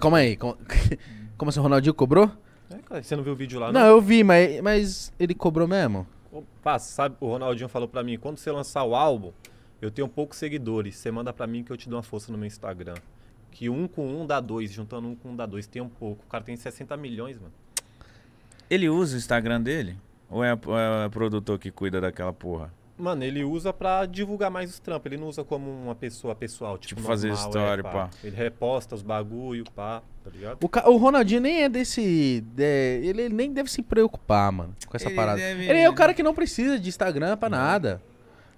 Calma aí. Como, como assim, o Ronaldinho cobrou? É, você não viu o vídeo lá, não? Não, eu vi, mas, mas ele cobrou mesmo. Opa, sabe, o Ronaldinho falou pra mim, quando você lançar o álbum, eu tenho poucos seguidores, você manda pra mim que eu te dou uma força no meu Instagram. Que um com um dá dois, juntando um com um dá dois, tem um pouco. O cara tem 60 milhões, mano. Ele usa o Instagram dele? Ou é, ou é o produtor que cuida daquela porra? Mano, ele usa pra divulgar mais os trampos. Ele não usa como uma pessoa pessoal. Tipo, tipo normal, fazer é, história, é, pá. pá. Ele reposta os bagulho, pá. Tá ligado? O, ca... o Ronaldinho nem é desse. É, ele nem deve se preocupar, mano, com essa ele parada. Deve... Ele é o cara que não precisa de Instagram pra não. nada.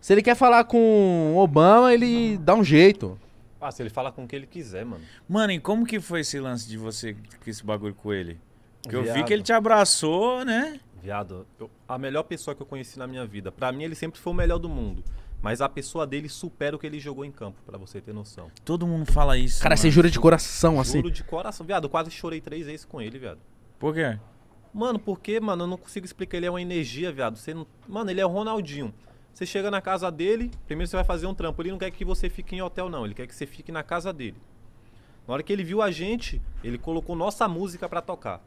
Se ele quer falar com Obama, ele não. dá um jeito. Ah, se ele fala com o que ele quiser, mano. Mano, e como que foi esse lance de você, esse bagulho com ele? Porque eu vi que ele te abraçou, né? Viado, eu, a melhor pessoa que eu conheci na minha vida. Para mim, ele sempre foi o melhor do mundo. Mas a pessoa dele supera o que ele jogou em campo, para você ter noção. Todo mundo fala isso. Cara, mano. você jura de coração, Juro assim? Juro de coração, viado. Eu quase chorei três vezes com ele, viado. Por quê? Mano, porque, mano, eu não consigo explicar. Ele é uma energia, viado. Você não... Mano, ele é o Ronaldinho. Você chega na casa dele, primeiro você vai fazer um trampo. Ele não quer que você fique em hotel, não. Ele quer que você fique na casa dele. Na hora que ele viu a gente, ele colocou nossa música para tocar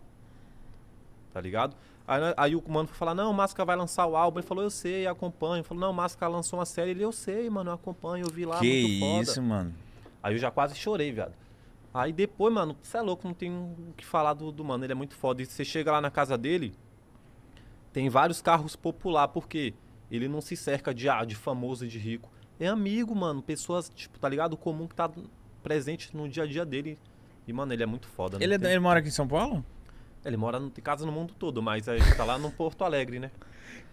tá ligado? Aí, né, aí o mano foi falar, não, Máscara vai lançar o álbum. Ele falou, eu sei, acompanho. Ele falou, não, Máscara lançou uma série. Ele, eu sei, mano, eu acompanho, eu vi lá, que isso, mano. Aí eu já quase chorei, viado. Aí depois, mano, você é louco, não tem o que falar do, do mano. Ele é muito foda. E você chega lá na casa dele, tem vários carros popular, porque ele não se cerca de, ah, de famoso e de rico. É amigo, mano. Pessoas, tipo, tá ligado? O comum que tá presente no dia a dia dele. E, mano, ele é muito foda. Né? Ele, é, ele mora aqui em São Paulo? Ele mora, no, tem casa no mundo todo, mas ele tá lá no Porto Alegre, né?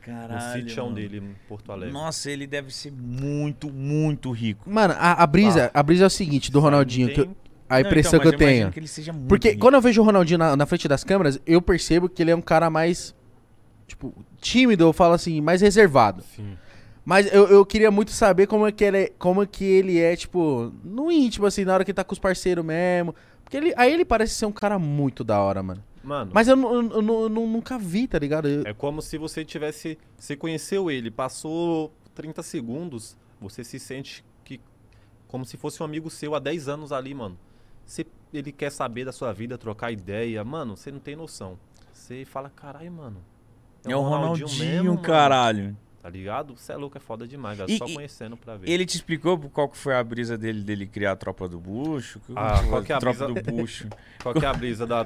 Caralho. O sítio dele, em Porto Alegre. Nossa, ele deve ser muito, muito rico. Mano, a, a brisa, tá. a brisa é o seguinte, do Ronaldinho, que eu, a impressão não, então, que eu, tenho. Que Porque rico. quando eu vejo o Ronaldinho na, na, frente das câmeras, eu percebo que ele é um cara mais, tipo, tímido, eu falo assim, mais reservado. Sim. Mas eu, eu queria muito saber como é, que ele é, como é que ele é, tipo, no íntimo, assim, na hora que ele tá com os parceiros mesmo. Porque ele, aí ele parece ser um cara muito da hora, mano. Mano. Mas eu, eu, eu, eu nunca vi, tá ligado? É como se você tivesse. Você conheceu ele, passou 30 segundos, você se sente que. Como se fosse um amigo seu há 10 anos ali, mano. Você, ele quer saber da sua vida, trocar ideia. Mano, você não tem noção. Você fala, caralho, mano. É, é o Ronaldinho, Ronaldinho mesmo, caralho. Mano. Tá ligado? Você é louco, é foda demais, velho. Só conhecendo pra ver. Ele te explicou qual que foi a brisa dele, dele criar a tropa do bucho? Ah, qual tipo, que é a brisa... do bucho? qual que é a brisa da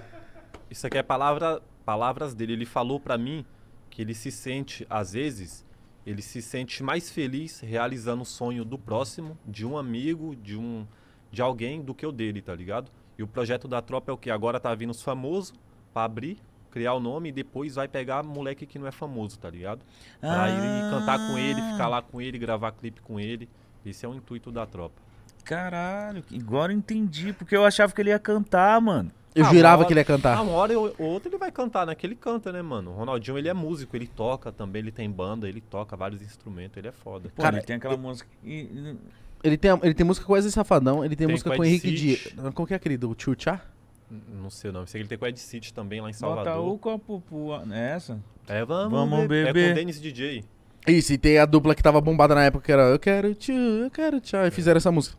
isso aqui é palavra, palavras dele. Ele falou para mim que ele se sente, às vezes, ele se sente mais feliz realizando o sonho do próximo, de um amigo, de um de alguém do que o dele, tá ligado? E o projeto da tropa é o que agora tá vindo os famosos para abrir, criar o nome e depois vai pegar moleque que não é famoso, tá ligado? Pra ah. ir cantar com ele, ficar lá com ele, gravar clipe com ele. Esse é o intuito da tropa. Caralho, agora eu entendi, porque eu achava que ele ia cantar, mano. Eu ah, jurava hora, que ele ia cantar. Ah, uma hora ou outra ele vai cantar, né? Que ele canta, né, mano? O Ronaldinho, ele é músico, ele toca também, ele tem banda, ele toca vários instrumentos, ele é foda. Pô, Cara, ele tem aquela música... Ele tem, ele tem música com Wesley Safadão, ele tem, tem música com, Henrique Dias. Qual que é aquele? Do Tchutchá? Não sei o nome. Sei que ele tem com Ed City também lá em Salvador. Bota o copo pro... É essa? É, vamos, vamos beber. beber. É com o Dennis DJ. Isso, e tem a dupla que tava bombada na época, que era Eu Quero Tchu, Eu Quero Tchau, e é. fizeram essa música.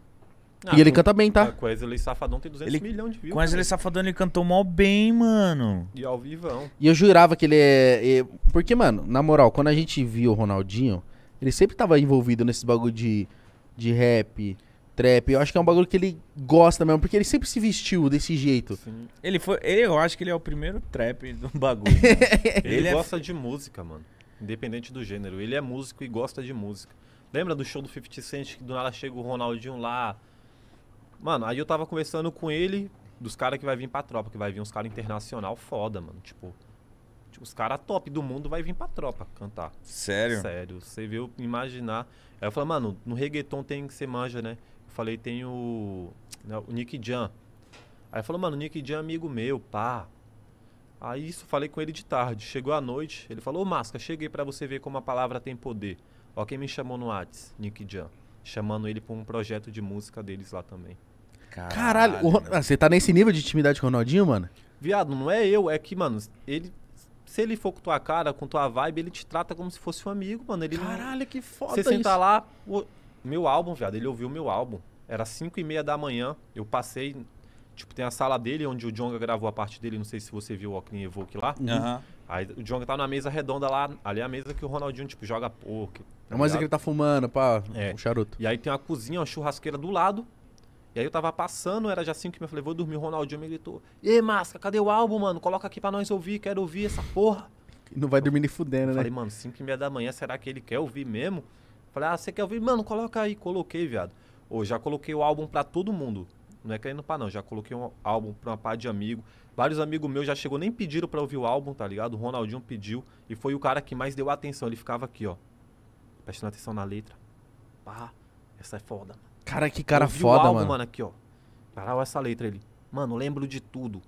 Ah, e ele ah, canta bem, tá? Ah, com Wesley Safadão tem 200 ele, milhões de views. Com Wesley né? Safadão ele cantou mal bem, mano. E ao vivão. E eu jurava que ele é, é Porque, mano, na moral, quando a gente viu o Ronaldinho, ele sempre tava envolvido nesse bagulho de, de rap, trap. Eu acho que é um bagulho que ele gosta mesmo, porque ele sempre se vestiu desse jeito. Sim. Ele foi... Ele, eu acho que ele é o primeiro trap do bagulho. ele, ele é... gosta de música, mano. Independente do gênero. Ele é músico e gosta de música. Lembra do show do 50 Cent que do nada chega o Ronaldinho lá Mano, aí eu tava conversando com ele dos caras que vai vir pra tropa, que vai vir uns caras internacional foda, mano. Tipo, tipo os caras top do mundo vai vir pra tropa cantar. Sério? Sério. Você viu imaginar. Aí eu falei, mano, no reggaeton tem que ser manja, né? Eu falei, tem o. Né, o Nick Jan. Aí falou, mano, o Nick Jan é amigo meu, pá. Aí isso, falei com ele de tarde. Chegou à noite, ele falou, ô Masca, cheguei para você ver como a palavra tem poder. Ó, quem me chamou no Whats, Nick Jan. Chamando ele pra um projeto de música deles lá também. Caralho. o... Ah, você tá nesse nível de intimidade com o Ronaldinho, mano? Viado, não é eu, é que, mano, ele. Se ele for com tua cara, com tua vibe, ele te trata como se fosse um amigo, mano. Ele Caralho, que foda Você senta lá, o... meu álbum, viado, ele ouviu meu álbum. Era 5 e meia da manhã, eu passei Tipo, tem a sala dele onde o Jonga gravou a parte dele. Não sei se você viu o Oclean Evoque lá. Uhum. Aí o Jonga tá na mesa redonda lá. Ali é a mesa que o Ronaldinho, tipo, joga porco. Tá é uma mesa que ele tá fumando, pá, é. um charuto. E aí tem uma cozinha, uma churrasqueira do lado. E aí eu tava passando, era já 5 que me falei, vou dormir. O Ronaldinho me gritou: Ê, Masca, cadê o álbum, mano? Coloca aqui pra nós ouvir, quero ouvir essa porra. Não vai dormir nem fudendo, né? Falei, mano, 5 e meia da manhã, será que ele quer ouvir mesmo? Falei, ah, você quer ouvir? Mano, coloca aí. Coloquei, viado. Ô, já coloquei o álbum pra todo mundo. Não é querendo pra não, já coloquei um álbum pra uma par de amigo. Vários amigos meus já chegou, nem pediram pra ouvir o álbum, tá ligado? O Ronaldinho pediu e foi o cara que mais deu atenção. Ele ficava aqui, ó, prestando atenção na letra. Pá, essa é foda, mano. Cara, que cara eu foda, o álbum, mano. mano. Aqui, ó. Caralho, tá olha essa letra ali. Mano, lembro de tudo.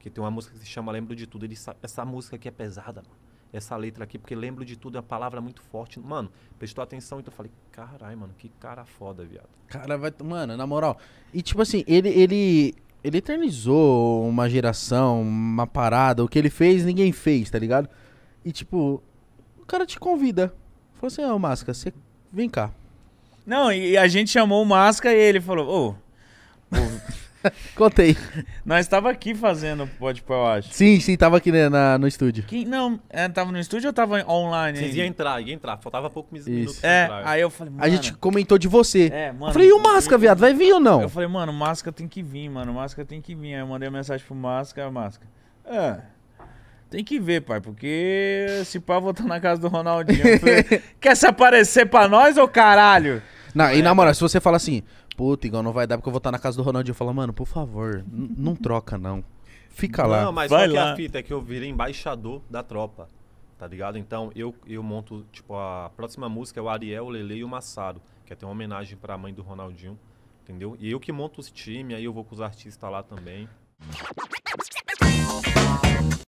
Que tem uma música que se chama Lembro de Tudo. Ele, essa música aqui é pesada, mano. Essa letra aqui, porque lembro de tudo, é uma palavra muito forte. Mano, prestou atenção, então eu falei, caralho, mano, que cara foda, viado. Cara, vai. Mano, na moral. E tipo assim, ele, ele ele eternizou uma geração, uma parada, o que ele fez, ninguém fez, tá ligado? E tipo, o cara te convida. Falou assim, ó, oh, você vem cá, não, e a gente chamou o Masca e ele falou, ô... Oh, oh. Contei. Nós estava aqui fazendo o Pode eu acho. Sim, sim, tava aqui né, na, no estúdio. não, é, tava no estúdio ou tava online? Vocês iam entrar, ia entrar. Faltava pouco minutos é, entrar. Aí eu falei, mano, A gente comentou de você. É, mano, eu falei, e o Masca, eu, viado? Vai vir ou não? Eu falei, mano, o Masca tem que vir, mano. O Masca tem que vir. Aí eu mandei uma mensagem pro Masca, ah, Masca. É. tem que ver, pai, porque se pá voltar na casa do Ronaldinho. Falei, Quer se aparecer pra nós, ou caralho? Na, e é. na moral, se você fala assim, puta, igual não vai dar porque eu vou estar na casa do Ronaldinho, eu falo, mano, por favor, não troca não. Fica lá. Não, mas vai qual lá. que é a fita? É que eu virei embaixador da tropa, tá ligado? Então eu, eu monto, tipo, a próxima música é o Ariel, o Lele e o Massado, que é ter uma homenagem pra mãe do Ronaldinho, entendeu? E eu que monto os times, aí eu vou com os artistas lá também.